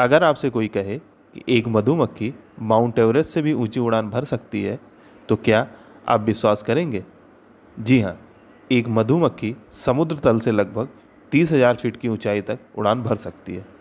अगर आपसे कोई कहे कि एक मधुमक्खी माउंट एवरेस्ट से भी ऊंची उड़ान भर सकती है तो क्या आप विश्वास करेंगे जी हाँ एक मधुमक्खी समुद्र तल से लगभग तीस हज़ार फीट की ऊंचाई तक उड़ान भर सकती है